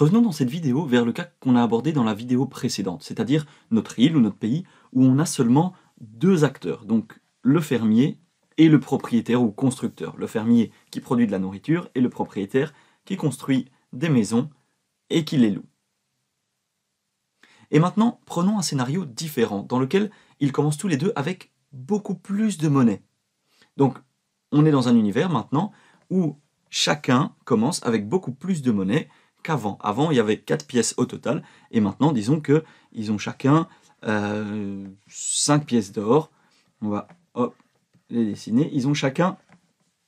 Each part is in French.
Revenons dans cette vidéo vers le cas qu'on a abordé dans la vidéo précédente, c'est-à-dire notre île ou notre pays où on a seulement deux acteurs, donc le fermier et le propriétaire ou constructeur. Le fermier qui produit de la nourriture et le propriétaire qui construit des maisons et qui les loue. Et maintenant, prenons un scénario différent dans lequel ils commencent tous les deux avec beaucoup plus de monnaie. Donc, on est dans un univers maintenant où chacun commence avec beaucoup plus de monnaie avant, Avant, il y avait quatre pièces au total, et maintenant, disons que ils ont chacun euh, cinq 5 pièces d'or. On va les dessiner. Ils ont chacun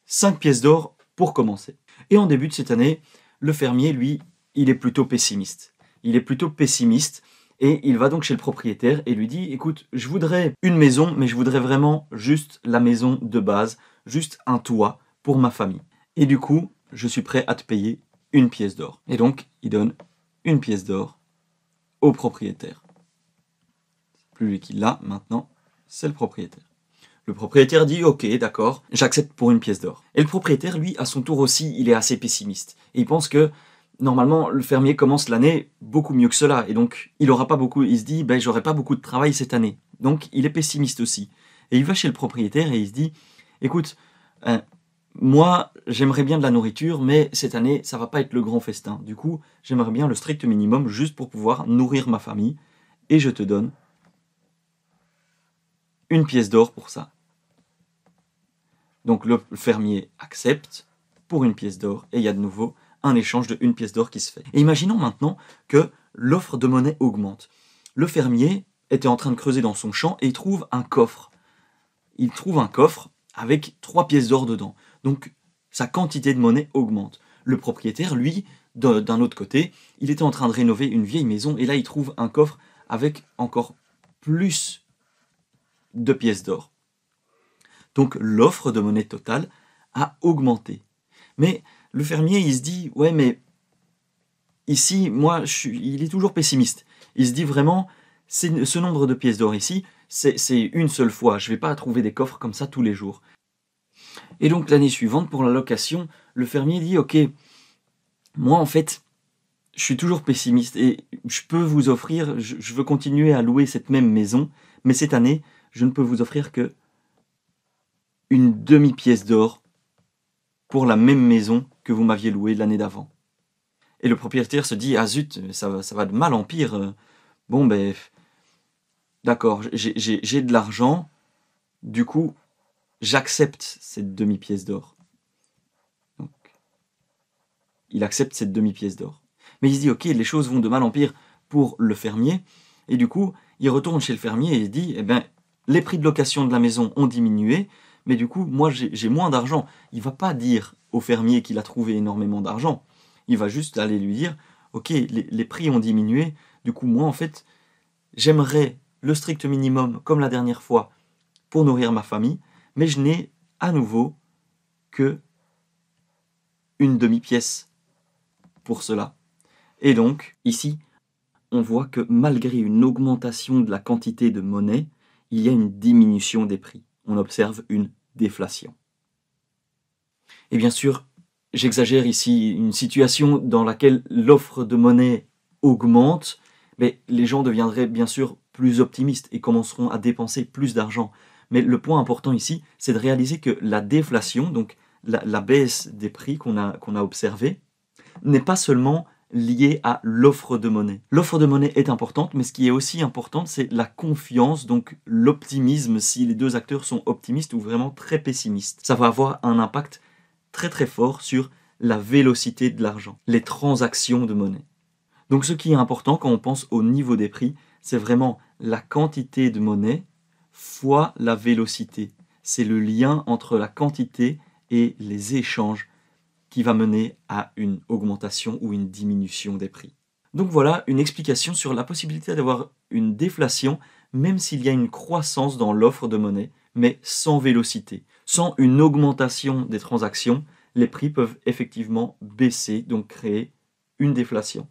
cinq pièces d'or pour commencer. Et en début de cette année, le fermier, lui, il est plutôt pessimiste. Il est plutôt pessimiste et il va donc chez le propriétaire et lui dit, écoute, je voudrais une maison, mais je voudrais vraiment juste la maison de base, juste un toit pour ma famille. Et du coup, je suis prêt à te payer une pièce d'or. Et donc, il donne une pièce d'or au propriétaire. plus lui qui l'a maintenant, c'est le propriétaire. Le propriétaire dit ok, d'accord, j'accepte pour une pièce d'or. Et le propriétaire, lui, à son tour aussi, il est assez pessimiste. Et il pense que normalement, le fermier commence l'année beaucoup mieux que cela. Et donc, il aura pas beaucoup, il se dit, ben, j'aurai pas beaucoup de travail cette année. Donc, il est pessimiste aussi. Et il va chez le propriétaire et il se dit, écoute, hein, moi, j'aimerais bien de la nourriture, mais cette année, ça va pas être le grand festin. Du coup, j'aimerais bien le strict minimum juste pour pouvoir nourrir ma famille. Et je te donne une pièce d'or pour ça. Donc le fermier accepte pour une pièce d'or et il y a de nouveau un échange de une pièce d'or qui se fait. Et imaginons maintenant que l'offre de monnaie augmente. Le fermier était en train de creuser dans son champ et il trouve un coffre. Il trouve un coffre avec trois pièces d'or dedans. Donc sa quantité de monnaie augmente. Le propriétaire, lui, d'un autre côté, il était en train de rénover une vieille maison et là il trouve un coffre avec encore plus de pièces d'or. Donc l'offre de monnaie totale a augmenté. Mais le fermier, il se dit, ouais, mais ici, moi, il est toujours pessimiste. Il se dit vraiment, ce nombre de pièces d'or ici, c'est une seule fois. Je ne vais pas trouver des coffres comme ça tous les jours. Et donc l'année suivante, pour la location, le fermier dit, OK, moi en fait, je suis toujours pessimiste et je peux vous offrir, je, veux continuer à louer cette même maison, mais cette année, je ne peux vous offrir que une demi-pièce d'or pour la même maison que vous m'aviez louée l'année d'avant. Et le propriétaire se dit, ah zut, ça, ça va de mal en pire. Bon, ben, d'accord, j'ai de l'argent, du coup, j'accepte cette demi-pièce d'or. il accepte cette demi-pièce d'or. Mais il se dit, ok, les choses vont de mal en pire pour le fermier. Et du coup, il retourne chez le fermier et il dit, eh bien, les prix de location de la maison ont diminué, mais du coup, moi, j'ai moins d'argent. Il va pas dire au fermier qu'il a trouvé énormément d'argent. Il va juste aller lui dire, ok, les prix ont diminué, du coup, moi, en fait, j'aimerais le strict minimum, comme la dernière fois, pour nourrir ma famille, mais je n'ai à nouveau que une demi-pièce pour cela. Et donc, ici, on voit que malgré une augmentation de la quantité de monnaie, il y a une diminution des prix. On observe une déflation. Et bien sûr, j'exagère ici une situation dans laquelle l'offre de monnaie augmente, mais les gens deviendraient bien sûr plus optimistes et commenceront à dépenser plus d'argent. Mais le point important ici, c'est de réaliser que la déflation, donc la, baisse des prix qu'on a, qu'on a observée, n'est pas seulement liée à l'offre de monnaie. L'offre de monnaie est importante, mais ce qui est aussi important, c'est la confiance, donc l'optimisme, si les deux acteurs sont optimistes ou vraiment très pessimistes. Ça va avoir un impact très très fort sur la vélocité de l'argent, les transactions de monnaie. Donc ce qui est important quand on pense au niveau des prix, c'est vraiment la quantité de monnaie fois la vélocité. C'est le lien entre la quantité et les échanges qui va mener à une augmentation ou une diminution des prix. Donc voilà une explication sur la possibilité d'avoir une déflation même s'il y a une croissance dans l'offre de monnaie, mais sans vélocité. Sans une augmentation des transactions, les prix peuvent effectivement baisser, donc créer une déflation.